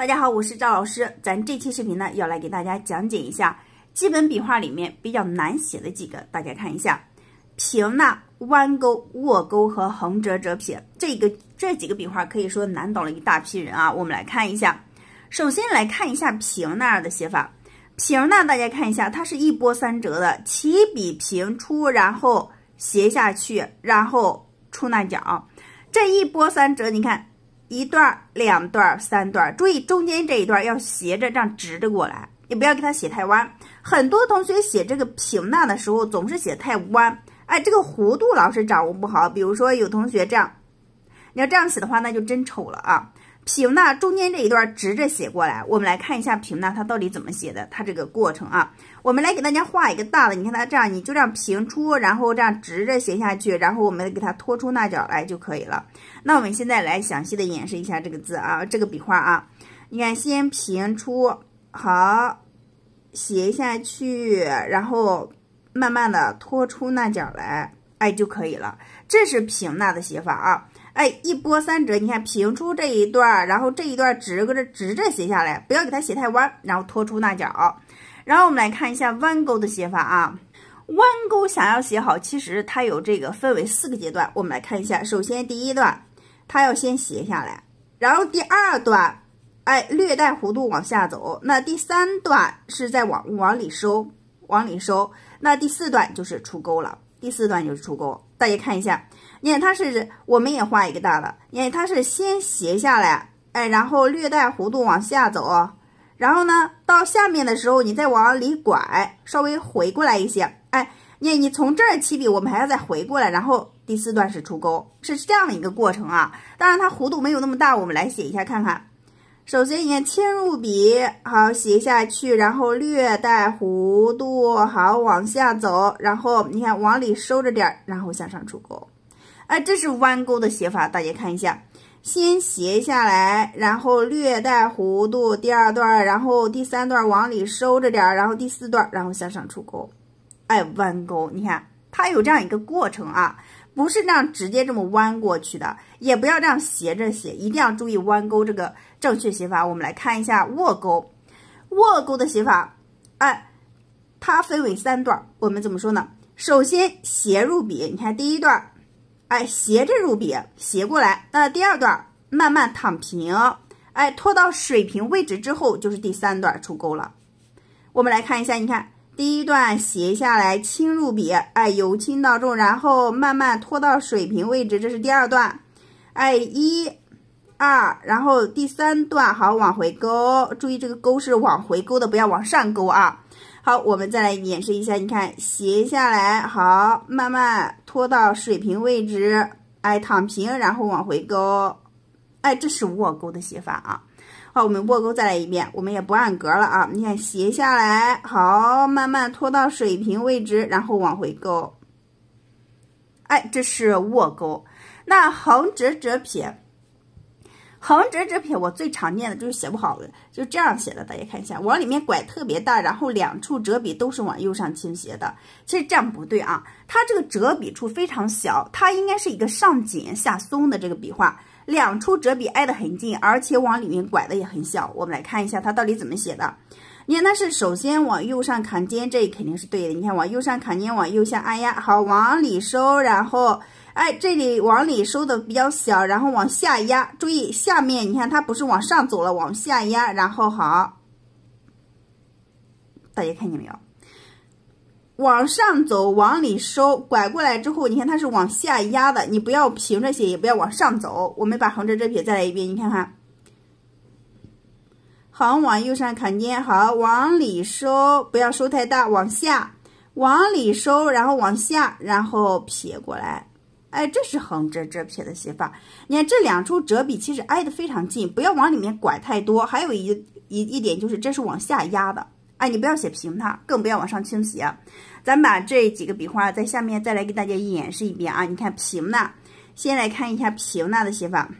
大家好，我是赵老师。咱这期视频呢，要来给大家讲解一下基本笔画里面比较难写的几个。大家看一下，平捺、弯钩、卧钩和横折折撇，这个这几个笔画可以说难倒了一大批人啊。我们来看一下，首先来看一下平捺的写法。平捺，大家看一下，它是一波三折的，起笔平出，然后斜下去，然后出捺角。这一波三折，你看。一段儿、两段儿、三段儿，注意中间这一段要斜着，这样直着过来，你不要给它写太弯。很多同学写这个平捺的时候总是写太弯，哎，这个弧度老是掌握不好。比如说有同学这样，你要这样写的话，那就真丑了啊。平呢，中间这一段直着写过来。我们来看一下平呢，它到底怎么写的，它这个过程啊。我们来给大家画一个大的，你看它这样，你就这样平出，然后这样直着写下去，然后我们给它拖出那角来就可以了。那我们现在来详细的演示一下这个字啊，这个笔画啊。你看，先平出，好，写下去，然后慢慢的拖出那角来，哎就可以了。这是平捺的写法啊。哎，一波三折，你看平出这一段，然后这一段直搁这直着斜下来，不要给它写太弯，然后拖出那角。然后我们来看一下弯钩的写法啊，弯钩想要写好，其实它有这个分为四个阶段，我们来看一下。首先第一段，它要先斜下来，然后第二段，哎，略带弧度往下走。那第三段是在往往里收，往里收。那第四段就是出钩了。第四段就是出钩，大家看一下，你看它是，我们也画一个大的，你看它是先斜下来，哎，然后略带弧度往下走，然后呢，到下面的时候你再往里拐，稍微回过来一些，哎，你你从这儿起笔，我们还要再回过来，然后第四段是出钩，是这样的一个过程啊。当然它弧度没有那么大，我们来写一下看看。首先，你看，切入笔，好，斜下去，然后略带弧度，好，往下走，然后你看，往里收着点，然后向上出钩，哎，这是弯钩的写法，大家看一下，先斜下来，然后略带弧度，第二段，然后第三段往里收着点，然后第四段，然后向上出钩，哎，弯钩，你看，它有这样一个过程啊。不是这样直接这么弯过去的，也不要这样斜着写，一定要注意弯钩这个正确写法。我们来看一下卧钩，卧钩的写法，哎，它分为三段，我们怎么说呢？首先斜入笔，你看第一段，哎，斜着入笔，斜过来，那第二段慢慢躺平，哎，拖到水平位置之后就是第三段出钩了。我们来看一下，你看。第一段斜下来，轻入笔，哎，由轻到重，然后慢慢拖到水平位置。这是第二段，哎，一、二，然后第三段，好，往回勾，注意这个勾是往回勾的，不要往上勾啊。好，我们再来演示一下，你看，斜下来，好，慢慢拖到水平位置，哎，躺平，然后往回勾，哎，这是卧钩的写法啊。好，我们卧钩再来一遍，我们也不按格了啊。你看斜下来，好，慢慢拖到水平位置，然后往回勾。哎，这是卧钩。那横折折撇。横折折撇，我最常见的就是写不好了，就这样写的，大家看一下，往里面拐特别大，然后两处折笔都是往右上倾斜的，其实这样不对啊，它这个折笔处非常小，它应该是一个上紧下松的这个笔画，两处折笔挨得很近，而且往里面拐的也很小，我们来看一下它到底怎么写的，你看它是首先往右上扛肩，这肯定是对的，你看往右上扛肩，往右下按压，好，往里收，然后。哎，这里往里收的比较小，然后往下压。注意下面，你看它不是往上走了，往下压。然后好，大家看见没有？往上走，往里收，拐过来之后，你看它是往下压的。你不要平着写，也不要往上走。我们把横折折撇再来一遍，你看看。横往右上砍尖，好，往里收，不要收太大，往下，往里收，然后往下，然后撇过来。哎，这是横折折撇的写法。你看这两处折笔其实挨得非常近，不要往里面拐太多。还有一一一点就是这是往下压的，哎，你不要写平它，更不要往上倾斜。咱把这几个笔画在下面再来给大家演示一遍啊。你看平捺，先来看一下平捺的写法。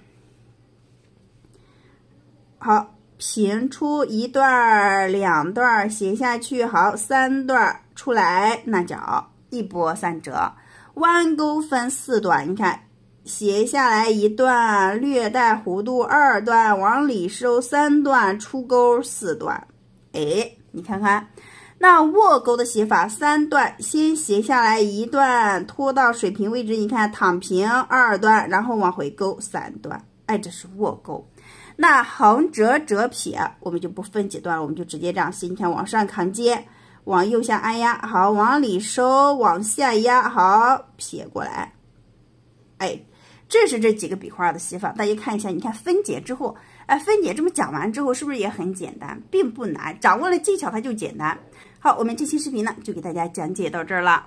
好，平出一段儿、两段儿，写下去，好，三段儿出来，捺脚一波三折。弯钩分四段，你看，斜下来一段，略带弧度；二段往里收，三段出钩，四段。哎，你看看那卧钩的写法，三段，先斜下来一段，拖到水平位置，你看躺平；二段，然后往回勾，三段。哎，这是卧钩。那横折折撇，我们就不分几段了，我们就直接这样写，你看往上扛肩。往右下按压，好，往里收，往下压，好，撇过来，哎，这是这几个笔画的写法，大家看一下，你看分解之后，哎，分解这么讲完之后，是不是也很简单，并不难，掌握了技巧它就简单。好，我们这期视频呢就给大家讲解到这儿了。